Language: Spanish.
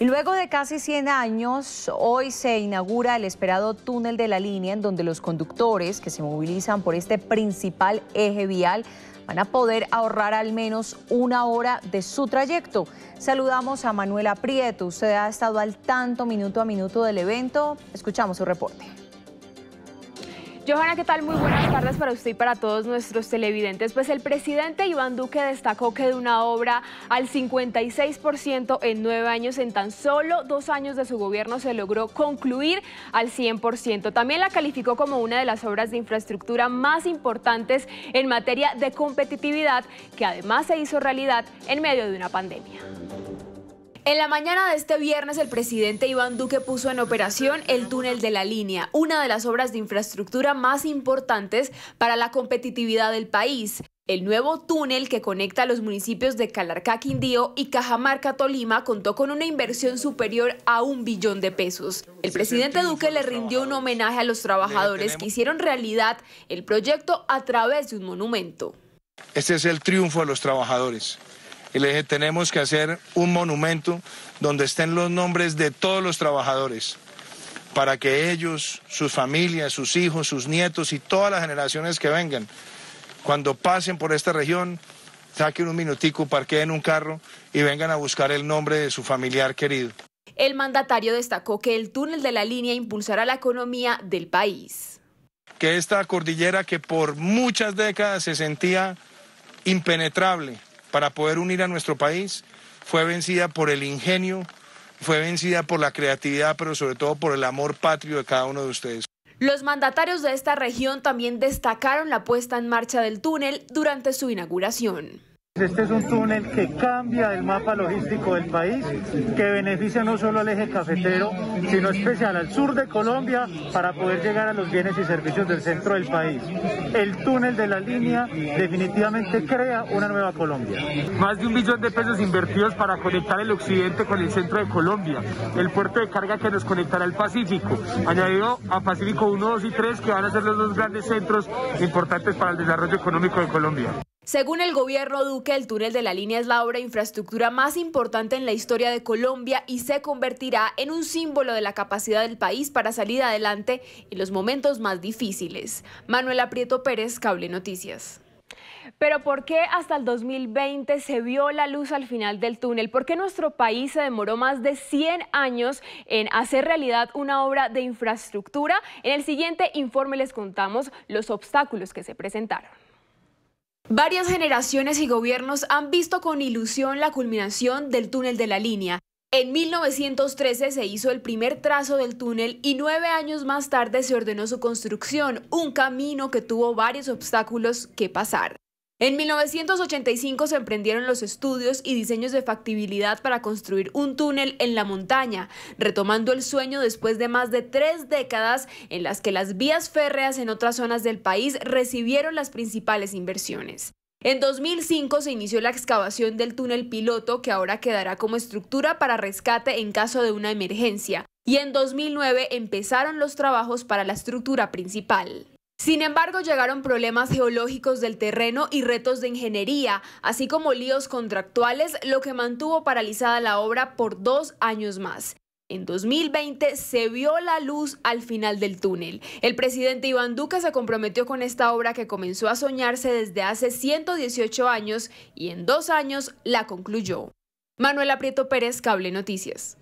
Y luego de casi 100 años, hoy se inaugura el esperado túnel de la línea en donde los conductores que se movilizan por este principal eje vial van a poder ahorrar al menos una hora de su trayecto. Saludamos a Manuela Prieto. Usted ha estado al tanto minuto a minuto del evento. Escuchamos su reporte. Johanna, ¿qué tal? Muy buenas tardes para usted y para todos nuestros televidentes. Pues el presidente Iván Duque destacó que de una obra al 56% en nueve años, en tan solo dos años de su gobierno se logró concluir al 100%. También la calificó como una de las obras de infraestructura más importantes en materia de competitividad, que además se hizo realidad en medio de una pandemia. En la mañana de este viernes, el presidente Iván Duque puso en operación el túnel de la línea, una de las obras de infraestructura más importantes para la competitividad del país. El nuevo túnel que conecta los municipios de Calarcá, Quindío y Cajamarca, Tolima, contó con una inversión superior a un billón de pesos. El presidente Duque le rindió un homenaje a los trabajadores que hicieron realidad el proyecto a través de un monumento. Este es el triunfo de los trabajadores y le dije, tenemos que hacer un monumento donde estén los nombres de todos los trabajadores, para que ellos, sus familias, sus hijos, sus nietos y todas las generaciones que vengan, cuando pasen por esta región, saquen un minutico, parqueen un carro y vengan a buscar el nombre de su familiar querido. El mandatario destacó que el túnel de la línea impulsará la economía del país. Que esta cordillera que por muchas décadas se sentía impenetrable, para poder unir a nuestro país fue vencida por el ingenio, fue vencida por la creatividad, pero sobre todo por el amor patrio de cada uno de ustedes. Los mandatarios de esta región también destacaron la puesta en marcha del túnel durante su inauguración. Este es un túnel que cambia el mapa logístico del país, que beneficia no solo al eje cafetero, sino especial al sur de Colombia para poder llegar a los bienes y servicios del centro del país. El túnel de la línea definitivamente crea una nueva Colombia. Más de un millón de pesos invertidos para conectar el occidente con el centro de Colombia, el puerto de carga que nos conectará al Pacífico, añadido a Pacífico 1, 2 y 3 que van a ser los dos grandes centros importantes para el desarrollo económico de Colombia. Según el gobierno Duque, el túnel de la línea es la obra de infraestructura más importante en la historia de Colombia y se convertirá en un símbolo de la capacidad del país para salir adelante en los momentos más difíciles. Manuel Aprieto Pérez, Cable Noticias. Pero ¿por qué hasta el 2020 se vio la luz al final del túnel? ¿Por qué nuestro país se demoró más de 100 años en hacer realidad una obra de infraestructura? En el siguiente informe les contamos los obstáculos que se presentaron. Varias generaciones y gobiernos han visto con ilusión la culminación del túnel de la línea. En 1913 se hizo el primer trazo del túnel y nueve años más tarde se ordenó su construcción, un camino que tuvo varios obstáculos que pasar. En 1985 se emprendieron los estudios y diseños de factibilidad para construir un túnel en la montaña, retomando el sueño después de más de tres décadas en las que las vías férreas en otras zonas del país recibieron las principales inversiones. En 2005 se inició la excavación del túnel piloto que ahora quedará como estructura para rescate en caso de una emergencia y en 2009 empezaron los trabajos para la estructura principal. Sin embargo, llegaron problemas geológicos del terreno y retos de ingeniería, así como líos contractuales, lo que mantuvo paralizada la obra por dos años más. En 2020 se vio la luz al final del túnel. El presidente Iván Duque se comprometió con esta obra que comenzó a soñarse desde hace 118 años y en dos años la concluyó. Manuel Aprieto Pérez, Cable Noticias.